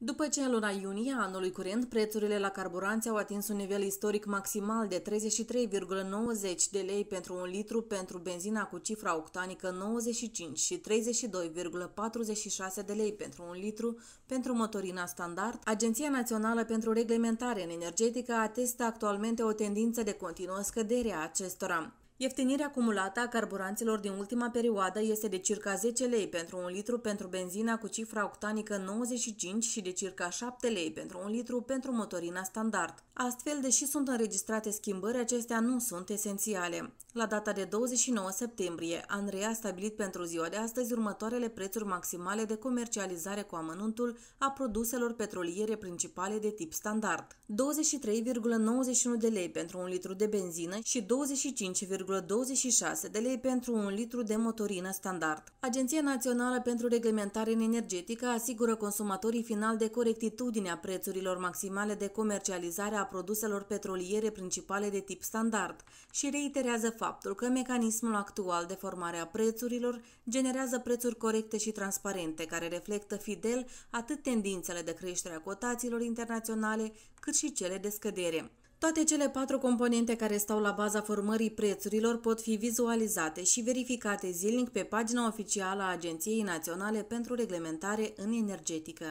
După ce în luna iunie anului curent prețurile la carburanți au atins un nivel istoric maximal de 33,90 de lei pentru un litru pentru benzina cu cifra octanică 95 și 32,46 de lei pentru un litru pentru motorina standard, Agenția Națională pentru Reglementare în Energetică atestă actualmente o tendință de continuă scădere a acestora. Ieftinirea acumulată a carburanților din ultima perioadă este de circa 10 lei pentru un litru pentru benzina cu cifra octanică 95 și de circa 7 lei pentru un litru pentru motorina standard. Astfel, deși sunt înregistrate schimbări, acestea nu sunt esențiale. La data de 29 septembrie, Andrei a stabilit pentru ziua de astăzi următoarele prețuri maximale de comercializare cu amănuntul a produselor petroliere principale de tip standard. 23,91 de lei pentru un litru de benzină și 25, de lei pentru un litru de motorină standard. Agenția Națională pentru Reglementare în Energetică asigură consumatorii final de corectitudinea prețurilor maximale de comercializare a produselor petroliere principale de tip standard și reiterează faptul că mecanismul actual de formare a prețurilor generează prețuri corecte și transparente, care reflectă fidel atât tendințele de creștere a cotațiilor internaționale, cât și cele de scădere. Toate cele patru componente care stau la baza formării prețurilor pot fi vizualizate și verificate zilnic pe pagina oficială a Agenției Naționale pentru Reglementare în Energetică.